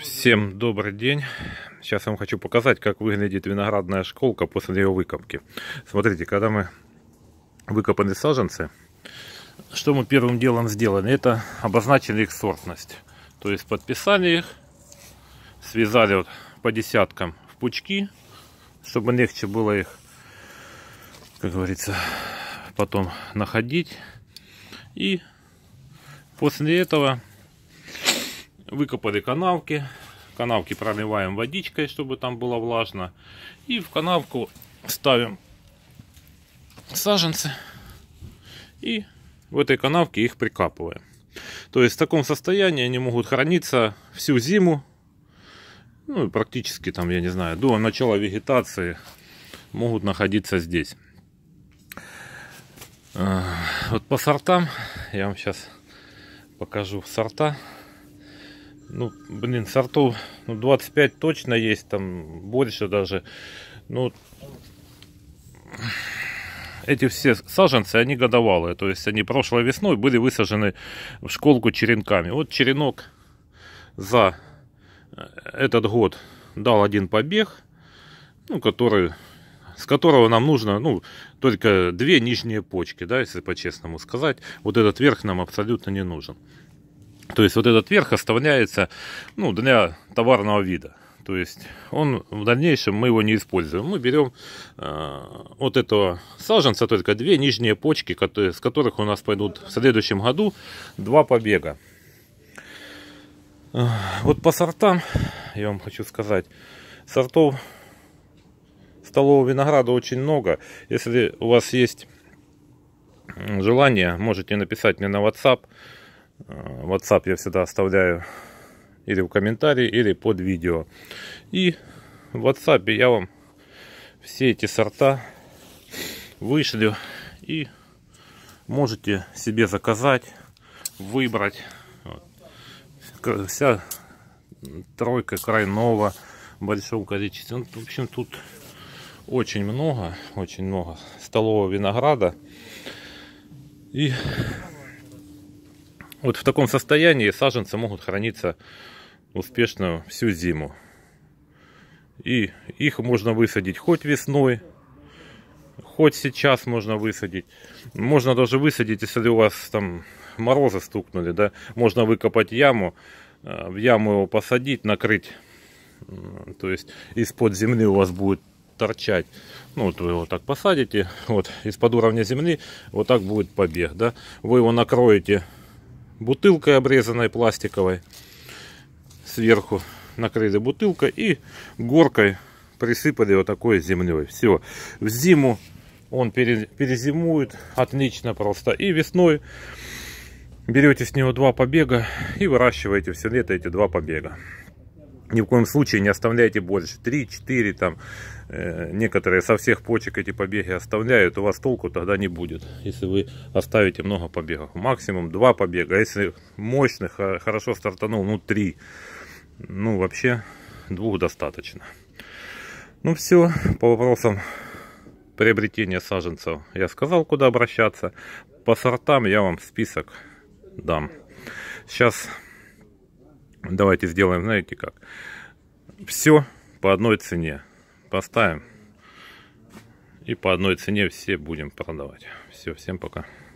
Всем добрый день. Сейчас я вам хочу показать, как выглядит виноградная школка после ее выкопки. Смотрите, когда мы выкопали саженцы, что мы первым делом сделали? Это обозначили их сортность. То есть подписали их, связали вот по десяткам в пучки, чтобы легче было их, как говорится, потом находить. И после этого Выкопали канавки. Канавки проливаем водичкой, чтобы там было влажно. И в канавку ставим саженцы. И в этой канавке их прикапываем. То есть в таком состоянии они могут храниться всю зиму. Ну, практически там, я не знаю, до начала вегетации могут находиться здесь. Э, вот по сортам, я вам сейчас покажу сорта ну, блин, сортов ну, 25 точно есть, там больше даже. Ну, эти все саженцы, они годовалые, то есть они прошлой весной были высажены в школку черенками. Вот черенок за э, этот год дал один побег, ну, который, с которого нам нужно, ну, только две нижние почки, да, если по-честному сказать. Вот этот верх нам абсолютно не нужен. То есть вот этот верх оставляется ну, для товарного вида. То есть он в дальнейшем мы его не используем. Мы берем э, от этого саженца только две нижние почки, которые, с которых у нас пойдут в следующем году два побега. Э, вот по сортам, я вам хочу сказать, сортов столового винограда очень много. Если у вас есть желание, можете написать мне на WhatsApp. Э, WhatsApp я всегда оставляю или в комментарии, или под видео. И в WhatsApp я вам все эти сорта вышлю и можете себе заказать, выбрать. Вот. Вся тройка крайного в большом количестве. Ну, в общем, тут очень много, очень много столового винограда. И вот в таком состоянии саженцы могут храниться успешно всю зиму. И их можно высадить хоть весной, хоть сейчас можно высадить. Можно даже высадить, если у вас там морозы стукнули, да, можно выкопать яму, э, в яму его посадить, накрыть. То есть из-под земли у вас будет торчать. Ну, вот вы его так посадите, вот из-под уровня земли, вот так будет побег, да. Вы его накроете бутылкой обрезанной пластиковой. Сверху накрыли бутылкой и горкой присыпали вот такой землей. Все, в зиму он перезимует отлично просто. И весной берете с него два побега и выращиваете все лето эти два побега ни в коем случае не оставляйте больше. 3-4 там э, некоторые со всех почек эти побеги оставляют. У вас толку тогда не будет, если вы оставите много побегов. Максимум 2 побега. А если мощных, хорошо стартанул, ну 3. Ну вообще двух достаточно. Ну все, по вопросам приобретения саженцев я сказал, куда обращаться. По сортам я вам список дам. Сейчас Давайте сделаем, знаете как. Все по одной цене. Поставим. И по одной цене все будем продавать. Все, всем пока.